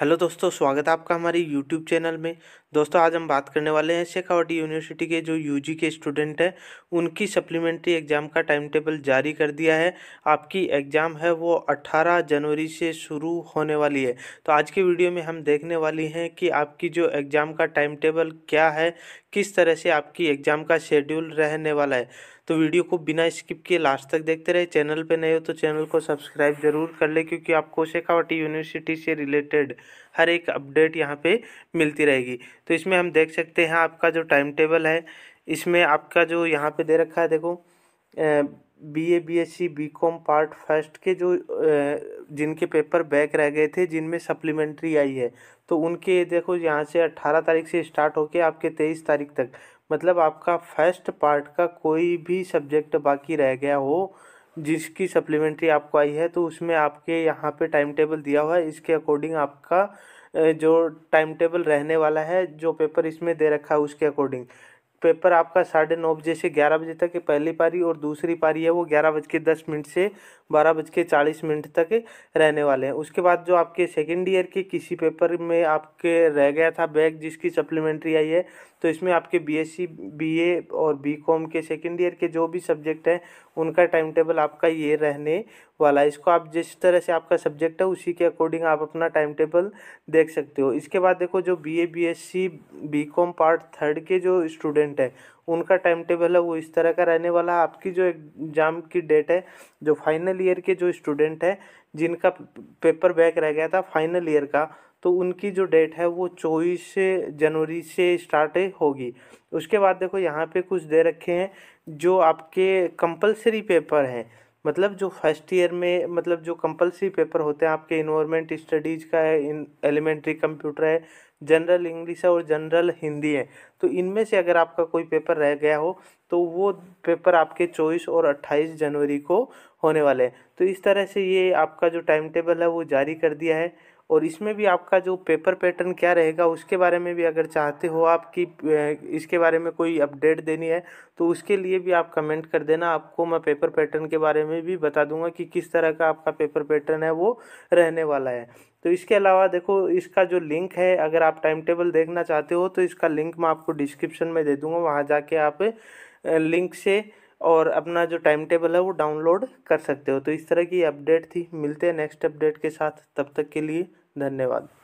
hello दोस्तों स्वागत है आपका हमारे यूट्यूब चैनल में दोस्तों आज हम बात करने वाले हैं शेखावटी यूनिवर्सिटी के जो यूजी के स्टूडेंट हैं उनकी सप्लीमेंट्री एग्ज़ाम का टाइम टेबल जारी कर दिया है आपकी एग्ज़ाम है वो 18 जनवरी से शुरू होने वाली है तो आज के वीडियो में हम देखने वाली हैं कि आपकी जो एग्ज़ाम का टाइम टेबल क्या है किस तरह से आपकी एग्ज़ाम का शेड्यूल रहने वाला है तो वीडियो को बिना स्किप किए लास्ट तक देखते रहे चैनल पर नए हो तो चैनल को सब्सक्राइब जरूर कर ले क्योंकि आपको शेखावटी यूनिवर्सिटी से रिलेटेड हर एक अपडेट यहाँ पे मिलती रहेगी तो इसमें हम देख सकते हैं आपका जो टाइम टेबल है इसमें आपका जो यहाँ पर दे रखा है देखो B A B S C B com part first के जो जिनके पेपर बैक रह गए थे जिनमें सप्लीमेंट्री आई है तो उनके देखो यहाँ से अट्ठारह तारीख से स्टार्ट होके आपके तेईस तारीख तक मतलब आपका फर्स्ट पार्ट का कोई भी सब्जेक्ट बाकी रह गया हो जिसकी सप्लीमेंट्री आपको आई है तो उसमें आपके यहाँ पे टाइम टेबल दिया हुआ है इसके अकॉर्डिंग आपका जो टाइम टेबल रहने वाला है जो पेपर इसमें दे रखा है उसके अकॉर्डिंग पेपर आपका साढ़े नौ बजे से ग्यारह बजे तक पहली पारी और दूसरी पारी है वो ग्यारह बज के दस मिनट से बारह बज के चालीस मिनट तक रहने वाले हैं उसके बाद जो आपके सेकेंड ईयर के किसी पेपर में आपके रह गया था बैग जिसकी सप्लीमेंट्री आई है तो इसमें आपके बीएससी बीए और बीकॉम के सेकेंड ईयर के जो भी सब्जेक्ट हैं उनका टाइम टेबल आपका ये रहने वाला है इसको आप जिस तरह से आपका सब्जेक्ट है उसी के अकॉर्डिंग आप अपना टाइम टेबल देख सकते हो इसके बाद देखो जो B A B S C B com part third के जो स्टूडेंट हैं उनका टाइम टेबल है वो इस तरह का रहने वाला है आपकी जो एग्ज़ाम की डेट है जो फाइनल ईयर के जो स्टूडेंट हैं जिनका पेपर बैक रह गया था फाइनल ईयर का तो उनकी जो डेट है वो चौबीस जनवरी से स्टार्ट होगी उसके बाद देखो यहाँ पे कुछ दे रखे हैं जो आपके कंपलसरी पेपर हैं मतलब जो फर्स्ट ईयर में मतलब जो कंपलसरी पेपर होते हैं आपके इन्वायरमेंट स्टडीज़ का है इन एलिमेंट्री कंप्यूटर है जनरल इंग्लिश है और जनरल हिंदी है तो इनमें से अगर आपका कोई पेपर रह गया हो तो वो पेपर आपके चौबीस और अट्ठाईस जनवरी को होने वाले हैं तो इस तरह से ये आपका जो टाइम टेबल है वो जारी कर दिया है और इसमें भी आपका जो पेपर पैटर्न क्या रहेगा उसके बारे में भी अगर चाहते हो आपकी इसके बारे में कोई अपडेट देनी है तो उसके लिए भी आप कमेंट कर देना आपको मैं पेपर पैटर्न के बारे में भी बता दूंगा कि किस तरह का आपका पेपर पैटर्न है वो रहने वाला है तो इसके अलावा देखो इसका जो लिंक है अगर आप टाइम टेबल देखना चाहते हो तो इसका लिंक मैं आपको डिस्क्रिप्शन में दे दूँगा वहाँ जाके आप लिंक से और अपना जो टाइम टेबल है वो डाउनलोड कर सकते हो तो इस तरह की अपडेट थी मिलते हैं नेक्स्ट अपडेट के साथ तब तक के लिए धन्यवाद